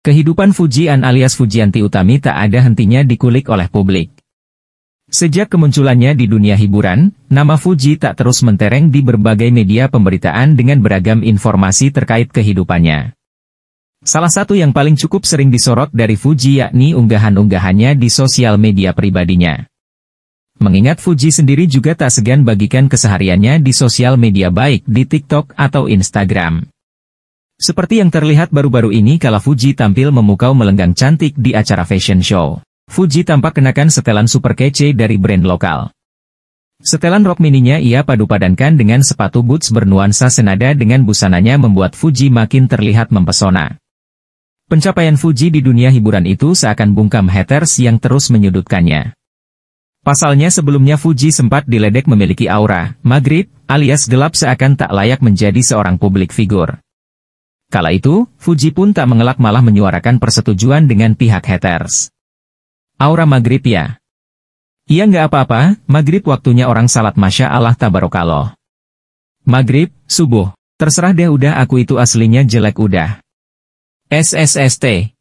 Kehidupan Fujian alias Fujianti Utami tak ada hentinya dikulik oleh publik. Sejak kemunculannya di dunia hiburan, nama Fuji tak terus mentereng di berbagai media pemberitaan dengan beragam informasi terkait kehidupannya. Salah satu yang paling cukup sering disorot dari Fuji yakni unggahan-unggahannya di sosial media pribadinya. Mengingat Fuji sendiri juga tak segan bagikan kesehariannya di sosial media baik di TikTok atau Instagram. Seperti yang terlihat baru-baru ini kala Fuji tampil memukau melenggang cantik di acara fashion show. Fuji tampak kenakan setelan super kece dari brand lokal. Setelan rok mininya ia padu-padankan dengan sepatu boots bernuansa senada dengan busananya membuat Fuji makin terlihat mempesona. Pencapaian Fuji di dunia hiburan itu seakan bungkam haters yang terus menyudutkannya. Pasalnya sebelumnya Fuji sempat diledek memiliki aura, maghrib, alias gelap seakan tak layak menjadi seorang publik figur. Kala itu, Fuji pun tak mengelak malah menyuarakan persetujuan dengan pihak haters. Aura Maghrib ya. Iya nggak apa-apa, Maghrib waktunya orang salat Masya Allah tabarokalo. Maghrib, subuh, terserah deh udah aku itu aslinya jelek udah. SSST.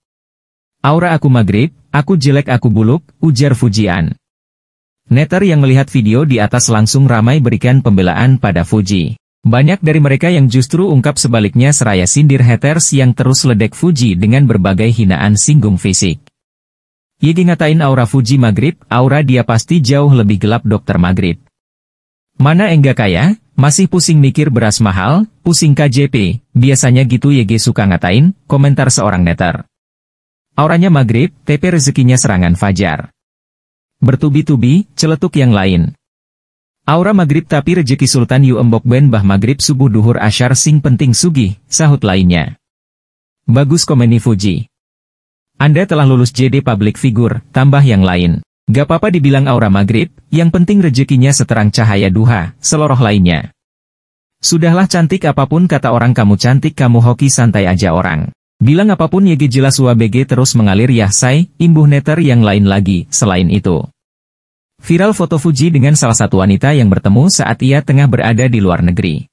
Aura aku Maghrib, aku jelek aku buluk, ujar Fujian. Netter yang melihat video di atas langsung ramai berikan pembelaan pada Fuji. Banyak dari mereka yang justru ungkap sebaliknya seraya sindir haters yang terus ledek Fuji dengan berbagai hinaan singgung fisik. Yigi ngatain aura Fuji Maghrib, aura dia pasti jauh lebih gelap dokter Maghrib. Mana enggak kaya, masih pusing mikir beras mahal, pusing KJP, biasanya gitu Yigi suka ngatain, komentar seorang netter. Auranya Maghrib, TP rezekinya serangan fajar. Bertubi-tubi, celetuk yang lain. Aura maghrib tapi rejeki Sultan Yu Embok Ben Bah maghrib subuh duhur ashar sing penting sugi, sahut lainnya. Bagus komeni Fuji. Anda telah lulus JD Public Figure, tambah yang lain. Gak apa-apa dibilang aura maghrib, yang penting rejekinya seterang cahaya duha, seloroh lainnya. Sudahlah cantik apapun kata orang kamu cantik kamu hoki santai aja orang. Bilang apapun Yegi jelas wabg terus mengalir yahsai, imbuh neter yang lain lagi, selain itu. Viral foto Fuji dengan salah satu wanita yang bertemu saat ia tengah berada di luar negeri.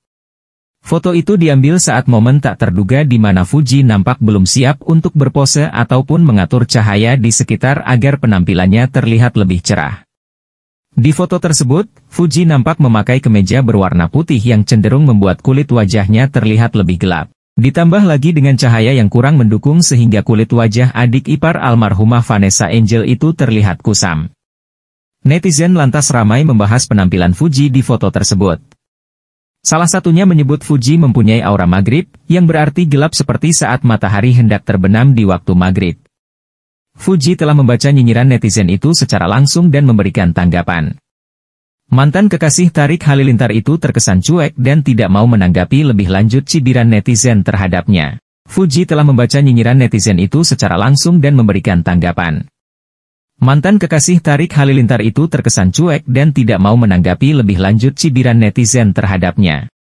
Foto itu diambil saat momen tak terduga di mana Fuji nampak belum siap untuk berpose ataupun mengatur cahaya di sekitar agar penampilannya terlihat lebih cerah. Di foto tersebut, Fuji nampak memakai kemeja berwarna putih yang cenderung membuat kulit wajahnya terlihat lebih gelap. Ditambah lagi dengan cahaya yang kurang mendukung sehingga kulit wajah adik ipar almarhumah Vanessa Angel itu terlihat kusam. Netizen lantas ramai membahas penampilan Fuji di foto tersebut. Salah satunya menyebut Fuji mempunyai aura maghrib, yang berarti gelap seperti saat matahari hendak terbenam di waktu maghrib. Fuji telah membaca nyinyiran netizen itu secara langsung dan memberikan tanggapan. Mantan kekasih Tarik Halilintar itu terkesan cuek dan tidak mau menanggapi lebih lanjut cibiran netizen terhadapnya. Fuji telah membaca nyinyiran netizen itu secara langsung dan memberikan tanggapan. Mantan kekasih Tarik Halilintar itu terkesan cuek dan tidak mau menanggapi lebih lanjut cibiran netizen terhadapnya.